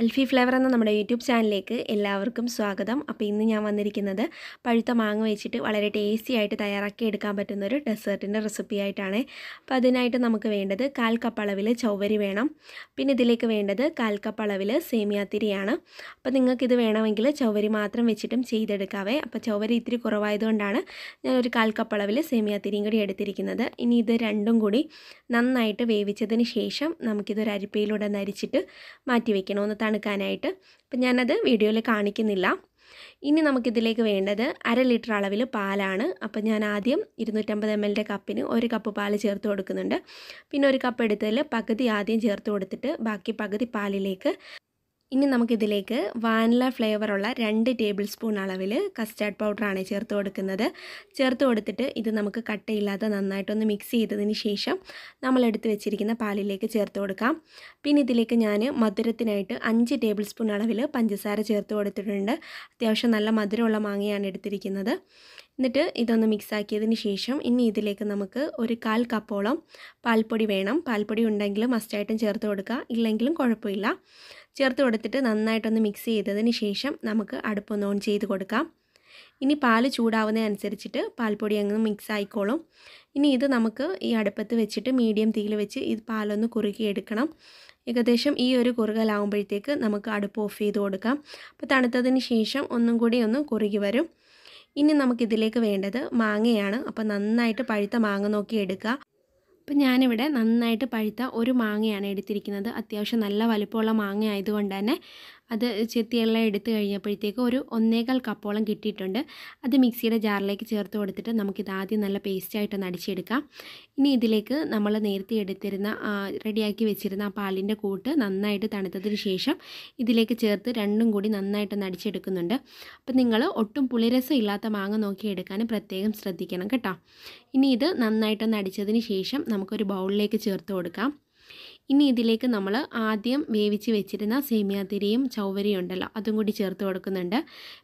അൽഫി flavour എന്ന നമ്മുടെ YouTube ചാനലിലേക്ക് എല്ലാവർക്കും സ്വാഗതം അപ്പോൾ ഇന്ന് ഞാൻ വന്നിരിക്കുന്നത് പഴുത്ത മാങ്ങ വെച്ചിട്ട് വളരെ ടേസ്റ്റി ആയിട്ട് തയ്യാറാക്കി എടുക്കാൻ പറ്റുന്ന ഒരു ഡെസേർട്ടിൻ്റെ റെസിപ്പി ആയിട്ടാണ് അപ്പോൾ അതിനായിട്ട് നമുക്ക് വേണ്ടത് കാൽ കപ്പ് അളവിൽ ചൗവരി വേണം പിന്നെ ഇതിലേക്ക് വേണ്ടത് കാൽ കപ്പ് അളവിൽ സേമിയാത്തിരിയാണ് അപ്പോൾ നിങ്ങൾക്കിത് വേണമെങ്കിൽ ചൗവരി മാത്രം വെച്ചിട്ടും ചെയ്തെടുക്കാവേ അപ്പോൾ ചൗവരി ഇത്തിരി കുറവായതുകൊണ്ടാണ് ഞാൻ ഒരു കാൽ കപ്പ് അളവിൽ സേമിയാത്തിരിയും കൂടി എടുത്തിരിക്കുന്നത് ഇനി ഇത് രണ്ടും കൂടി നന്നായിട്ട് വേവിച്ചതിന് ശേഷം നമുക്കിതൊരു അരിപ്പയിലൂടെ നരിച്ചിട്ട് മാറ്റി വയ്ക്കണം ഒന്ന് കാണിക്കാനായിട്ട് അപ്പം ഞാനത് വീഡിയോയിൽ കാണിക്കുന്നില്ല ഇനി നമുക്കിതിലേക്ക് വേണ്ടത് അര ലിറ്റർ അളവിൽ പാലാണ് അപ്പോൾ ഞാൻ ആദ്യം ഇരുന്നൂറ്റമ്പത് എം എല്ലിൻ്റെ കപ്പിന് ഒരു കപ്പ് പാൽ ചേർത്ത് കൊടുക്കുന്നുണ്ട് പിന്നെ ഒരു കപ്പ് എടുത്തതിൽ പകുതി ആദ്യം ചേർത്ത് കൊടുത്തിട്ട് ബാക്കി പകുതി പാലിലേക്ക് ഇനി നമുക്കിതിലേക്ക് വാനില ഫ്ലേവറുള്ള രണ്ട് ടേബിൾ സ്പൂൺ അളവിൽ കസ്റ്റാർഡ് പൗഡറാണ് ചേർത്ത് കൊടുക്കുന്നത് ചേർത്ത് കൊടുത്തിട്ട് ഇത് നമുക്ക് കട്ടയില്ലാതെ നന്നായിട്ടൊന്ന് മിക്സ് ചെയ്തതിന് ശേഷം നമ്മൾ വെച്ചിരിക്കുന്ന പാലിലേക്ക് ചേർത്ത് കൊടുക്കാം പിന്നെ ഇതിലേക്ക് ഞാൻ മധുരത്തിനായിട്ട് അഞ്ച് ടേബിൾ സ്പൂൺ അളവിൽ പഞ്ചസാര ചേർത്ത് കൊടുത്തിട്ടുണ്ട് അത്യാവശ്യം നല്ല മധുരമുള്ള മാങ്ങയാണ് എടുത്തിരിക്കുന്നത് എന്നിട്ട് ഇതൊന്ന് മിക്സാക്കിയതിന് ശേഷം ഇനി ഇതിലേക്ക് നമുക്ക് ഒരു കാൽ കപ്പോളം പാൽപ്പൊടി വേണം പാൽപ്പൊടി ഉണ്ടെങ്കിൽ മസ്റ്റായിട്ടും ചേർത്ത് കൊടുക്കുക ഇല്ലെങ്കിലും കുഴപ്പമില്ല ചേർത്ത് കൊടുത്തിട്ട് നന്നായിട്ടൊന്ന് മിക്സ് ചെയ്തതിന് ശേഷം നമുക്ക് അടുപ്പൊന്ന് ഓൺ ചെയ്ത് കൊടുക്കാം ഇനി പാല് അനുസരിച്ചിട്ട് പാൽപ്പൊടി അങ്ങ് മിക്സ് ആയിക്കോളും ഇനി ഇത് നമുക്ക് ഈ അടുപ്പത്ത് വെച്ചിട്ട് മീഡിയം തീയിൽ വെച്ച് ഇത് പാലൊന്ന് കുറുകിയെടുക്കണം ഏകദേശം ഈ ഒരു കുറുകലാകുമ്പോഴത്തേക്ക് നമുക്ക് അടുപ്പ് ഓഫ് ചെയ്ത് കൊടുക്കാം അപ്പോൾ തണുത്തതിന് ശേഷം ഒന്നും കൂടി ഒന്ന് കുറുകി വരും ഇനി നമുക്കിതിലേക്ക് വേണ്ടത് മാങ്ങയാണ് അപ്പോൾ നന്നായിട്ട് പഴുത്ത മാങ്ങ നോക്കി എടുക്കുക അപ്പം ഞാനിവിടെ നന്നായിട്ട് പഴുത്ത ഒരു മാങ്ങയാണ് എടുത്തിരിക്കുന്നത് അത്യാവശ്യം നല്ല വലുപ്പമുള്ള മാങ്ങ ആയതുകൊണ്ട് തന്നെ അത് ചെത്തിയെല്ലാം എടുത്തു കഴിഞ്ഞപ്പോഴത്തേക്ക് ഒരു ഒന്നേകാൽ കപ്പോളം കിട്ടിയിട്ടുണ്ട് അത് മിക്സിയുടെ ജാറിലേക്ക് ചേർത്ത് കൊടുത്തിട്ട് നമുക്കിത് ആദ്യം നല്ല പേസ്റ്റായിട്ടൊന്ന് അടിച്ചെടുക്കാം ഇനി ഇതിലേക്ക് നമ്മൾ നേരത്തെ എടുത്തിരുന്ന റെഡിയാക്കി വെച്ചിരുന്ന ആ പാലിൻ്റെ കൂട്ട് നന്നായിട്ട് തണുത്തതിന് ശേഷം ഇതിലേക്ക് ചേർത്ത് രണ്ടും കൂടി നന്നായിട്ടൊന്ന് അടിച്ചെടുക്കുന്നുണ്ട് അപ്പം നിങ്ങൾ ഒട്ടും പുളിരസം ഇല്ലാത്ത മാങ്ങ നോക്കി എടുക്കാൻ പ്രത്യേകം ശ്രദ്ധിക്കണം കേട്ടോ ഇനി ഇത് നന്നായിട്ടൊന്ന് അടിച്ചതിന് ശേഷം നമുക്കൊരു ബൗളിലേക്ക് ചേർത്ത് കൊടുക്കാം ഇനി ഇതിലേക്ക് നമ്മൾ ആദ്യം വേവിച്ച് വെച്ചിരുന്ന സേമിയാതിരിയും ചൗവരിയും ഉണ്ടല്ലോ അതും കൂടി ചേർത്ത് കൊടുക്കുന്നുണ്ട്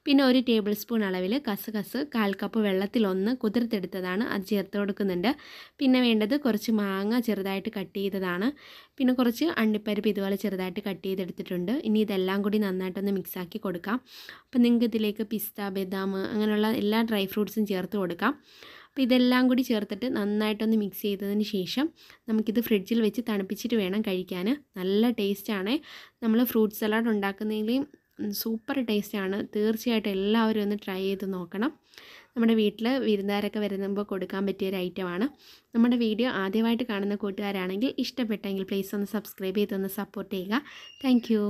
പിന്നെ ഒരു ടേബിൾ സ്പൂൺ അളവിൽ കസകസ് കാൽ കപ്പ് വെള്ളത്തിലൊന്ന് കുതിർത്തെടുത്തതാണ് അത് ചേർത്ത് കൊടുക്കുന്നുണ്ട് പിന്നെ വേണ്ടത് കുറച്ച് മാങ്ങ ചെറുതായിട്ട് കട്ട് ചെയ്തതാണ് പിന്നെ കുറച്ച് അണ്ടിപ്പരിപ്പ് ഇതുപോലെ ചെറുതായിട്ട് കട്ട് ചെയ്തെടുത്തിട്ടുണ്ട് ഇനി ഇതെല്ലാം കൂടി നന്നായിട്ടൊന്ന് മിക്സാക്കി കൊടുക്കാം അപ്പം നിങ്ങൾക്ക് ഇതിലേക്ക് പിസ്ത ബദാം അങ്ങനെയുള്ള എല്ലാ ഡ്രൈ ഫ്രൂട്ട്സും ചേർത്ത് കൊടുക്കാം അപ്പോൾ ഇതെല്ലാം കൂടി ചേർത്തിട്ട് നന്നായിട്ടൊന്ന് മിക്സ് ചെയ്തതിന് ശേഷം നമുക്കിത് ഫ്രിഡ്ജിൽ വെച്ച് തണുപ്പിച്ചിട്ട് വേണം കഴിക്കാൻ നല്ല ടേസ്റ്റാണ് നമ്മൾ ഫ്രൂട്ട് സലാഡ് ഉണ്ടാക്കുന്നതിലും സൂപ്പർ ടേസ്റ്റാണ് തീർച്ചയായിട്ടും എല്ലാവരും ഒന്ന് ട്രൈ ചെയ്ത് നോക്കണം നമ്മുടെ വീട്ടിൽ വിരുന്നുകാരൊക്കെ വരുമ്പോൾ കൊടുക്കാൻ പറ്റിയ ഒരു ഐറ്റമാണ് നമ്മുടെ വീഡിയോ ആദ്യമായിട്ട് കാണുന്ന കൂട്ടുകാരാണെങ്കിൽ ഇഷ്ടപ്പെട്ടെങ്കിൽ പ്ലീസ് ഒന്ന് സബ്സ്ക്രൈബ് ചെയ്തൊന്ന് സപ്പോർട്ട് ചെയ്യുക താങ്ക്